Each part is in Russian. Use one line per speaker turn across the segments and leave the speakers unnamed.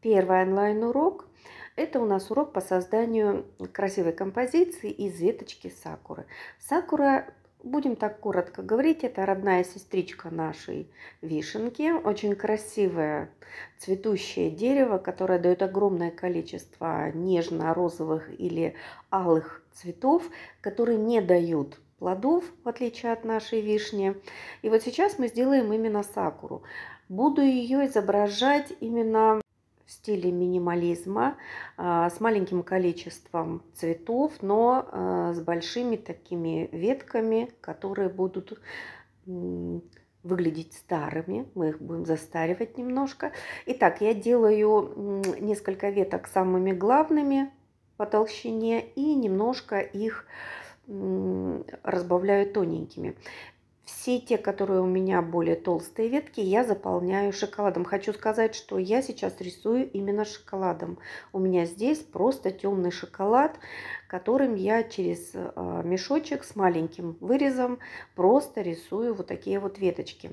Первый онлайн-урок – это у нас урок по созданию красивой композиции из веточки сакуры. Сакура, будем так коротко говорить, это родная сестричка нашей вишенки. Очень красивое цветущее дерево, которое дает огромное количество нежно-розовых или алых цветов, которые не дают плодов, в отличие от нашей вишни. И вот сейчас мы сделаем именно сакуру. Буду ее изображать именно в стиле минимализма, а, с маленьким количеством цветов, но а, с большими такими ветками, которые будут выглядеть старыми. Мы их будем застаривать немножко. Итак, я делаю несколько веток самыми главными по толщине и немножко их разбавляю тоненькими. Все те, которые у меня более толстые ветки, я заполняю шоколадом. Хочу сказать, что я сейчас рисую именно шоколадом. У меня здесь просто темный шоколад, которым я через а, мешочек с маленьким вырезом просто рисую вот такие вот веточки.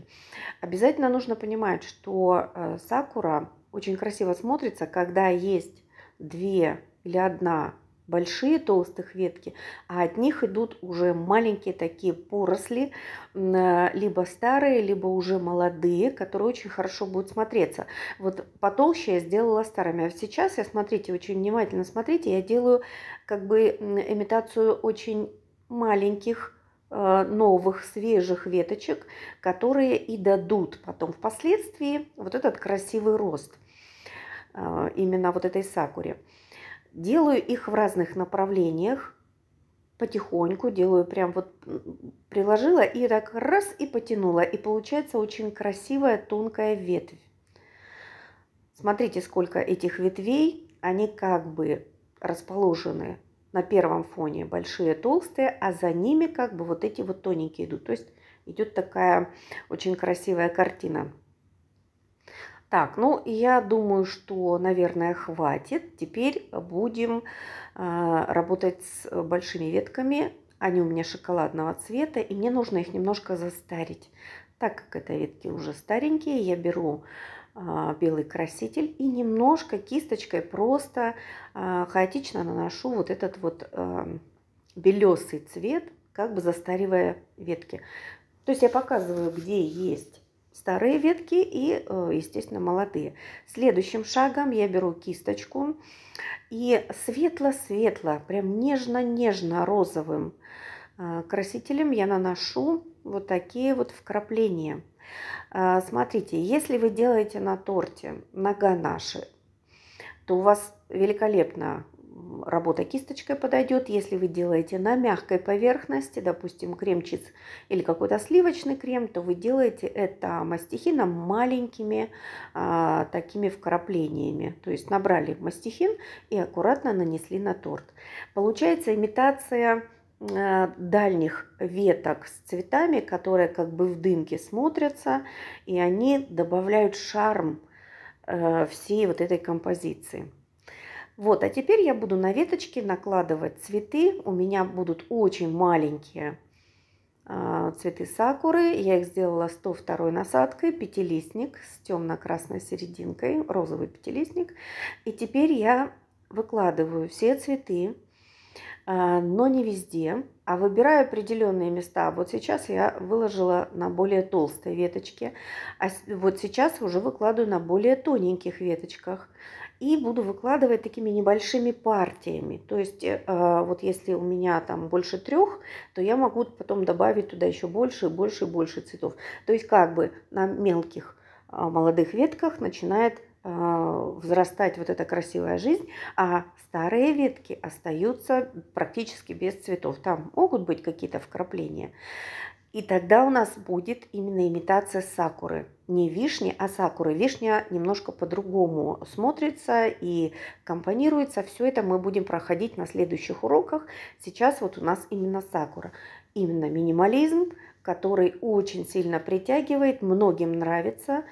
Обязательно нужно понимать, что а, сакура очень красиво смотрится, когда есть две или одна большие толстых ветки, а от них идут уже маленькие такие поросли, э, либо старые, либо уже молодые, которые очень хорошо будут смотреться. Вот потолще я сделала старыми, а сейчас я, смотрите, очень внимательно смотрите, я делаю как бы имитацию очень маленьких э, новых свежих веточек, которые и дадут потом впоследствии вот этот красивый рост э, именно вот этой сакуре. Делаю их в разных направлениях, потихоньку делаю, прям вот приложила и так раз и потянула. И получается очень красивая тонкая ветвь. Смотрите, сколько этих ветвей, они как бы расположены на первом фоне большие толстые, а за ними как бы вот эти вот тоненькие идут. То есть идет такая очень красивая картина. Так, ну я думаю, что, наверное, хватит. Теперь будем э, работать с э, большими ветками. Они у меня шоколадного цвета, и мне нужно их немножко застарить. Так как это ветки уже старенькие, я беру э, белый краситель и немножко кисточкой просто э, хаотично наношу вот этот вот э, белесый цвет, как бы застаривая ветки. То есть я показываю, где есть старые ветки и, э, естественно, молодые. Следующим шагом я беру кисточку и светло-светло, прям нежно-нежно розовым э, красителем я наношу вот такие вот вкрапления. Э, смотрите, если вы делаете на торте на ганаше, то у вас великолепно работа кисточкой подойдет. Если вы делаете на мягкой поверхности, допустим, крем-чиз или какой-то сливочный крем, то вы делаете это мастихином маленькими а, такими вкраплениями. То есть набрали мастихин и аккуратно нанесли на торт. Получается имитация э, дальних веток с цветами, которые как бы в дымке смотрятся, и они добавляют шарм э, всей вот этой композиции. Вот, а теперь я буду на веточке накладывать цветы. У меня будут очень маленькие э, цветы сакуры. Я их сделала 102 насадкой, пятилистник с темно-красной серединкой, розовый пятилистник. И теперь я выкладываю все цветы, э, но не везде, а выбираю определенные места. Вот сейчас я выложила на более толстой веточке, а вот сейчас уже выкладываю на более тоненьких веточках и буду выкладывать такими небольшими партиями. То есть э, а, вот если у меня там больше трех, то я могу потом добавить туда еще больше, больше, больше цветов. То есть как бы на мелких а, молодых ветках начинает а, взрастать вот эта красивая жизнь, а старые ветки остаются практически без цветов. Там могут быть какие-то вкрапления. И тогда у нас будет именно имитация сакуры. Не вишни, а сакуры. Вишня немножко по-другому смотрится и компонируется. Все это мы будем проходить на следующих уроках. Сейчас вот у нас именно сакура. Именно минимализм, который очень сильно притягивает, многим нравится.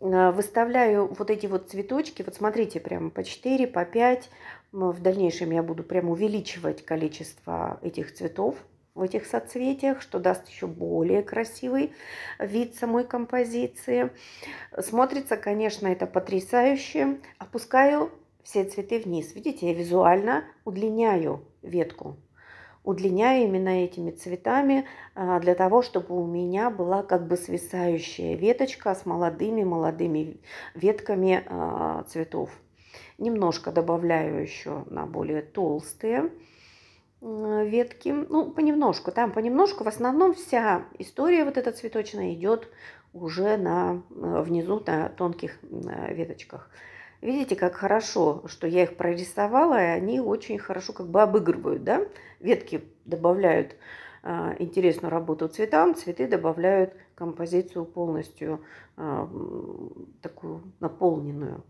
Э, выставляю вот эти вот цветочки, вот смотрите, прямо по 4, по 5. В дальнейшем я буду прям увеличивать количество этих цветов, в этих соцветиях, что даст еще более красивый вид самой композиции. Смотрится, конечно, это потрясающе. Опускаю все цветы вниз. Видите, я визуально удлиняю ветку. Удлиняю именно этими цветами а, для того, чтобы у меня была как бы свисающая веточка с молодыми-молодыми ветками а, цветов. Немножко добавляю еще на более толстые Э, ветки, ну, понемножку, там понемножку, в основном вся история вот эта цветочная идет уже на, э, внизу на тонких э, веточках. Видите, как хорошо, что я их прорисовала, и они очень хорошо как бы обыгрывают, да? Ветки добавляют э, интересную работу цветам, цветы добавляют композицию полностью э, такую наполненную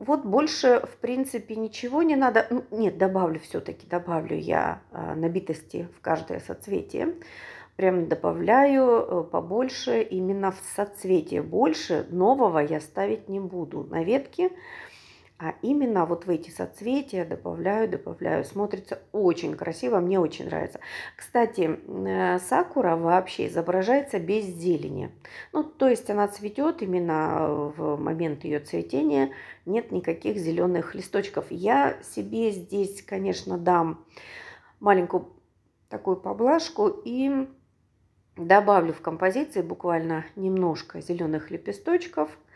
вот больше, в принципе, ничего не надо. Ну, нет, добавлю все-таки, добавлю я а, набитости в каждое соцветие. Прям добавляю э, побольше, именно в соцветие больше. Нового я ставить не буду. На ветке а именно вот в эти соцветия добавляю, добавляю. Смотрится очень красиво, мне очень нравится. Кстати, э, сакура вообще изображается без зелени. Ну, то есть она цветет именно э, в момент ее цветения. Нет никаких зеленых листочков. Я себе здесь, конечно, дам маленькую такую поблажку и добавлю в композиции буквально немножко зеленых лепесточков –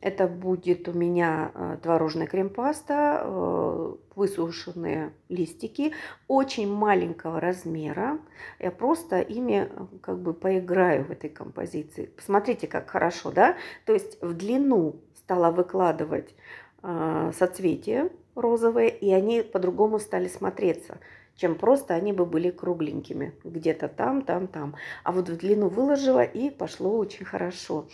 это будет у меня э, творожный крем-паста, э, высушенные листики очень маленького размера. Я просто ими э, как бы поиграю в этой композиции. Посмотрите, как хорошо, да? То есть в длину стала выкладывать соцветия розовые, и они по-другому стали смотреться чем просто они бы были кругленькими. Где-то там, там, там. А вот в длину выложила и пошло очень хорошо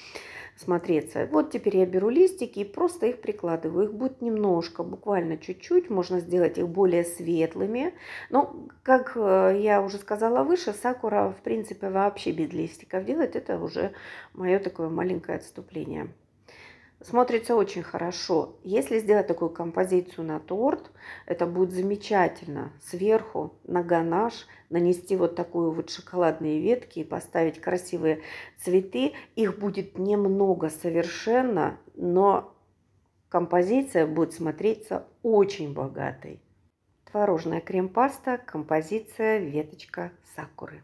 смотреться. Вот теперь я беру листики и просто их прикладываю. Их будет немножко, буквально чуть-чуть. Можно сделать их более светлыми. Но, как э, я уже сказала выше, сакура, в принципе, вообще без листиков делать. Это уже мое такое маленькое отступление смотрится очень хорошо. Если сделать такую композицию на торт, это будет замечательно. Сверху на ганаш нанести вот такую вот шоколадные ветки и поставить красивые цветы. Их будет немного совершенно, но композиция будет смотреться очень богатой. Творожная крем-паста, композиция «Веточка сакуры».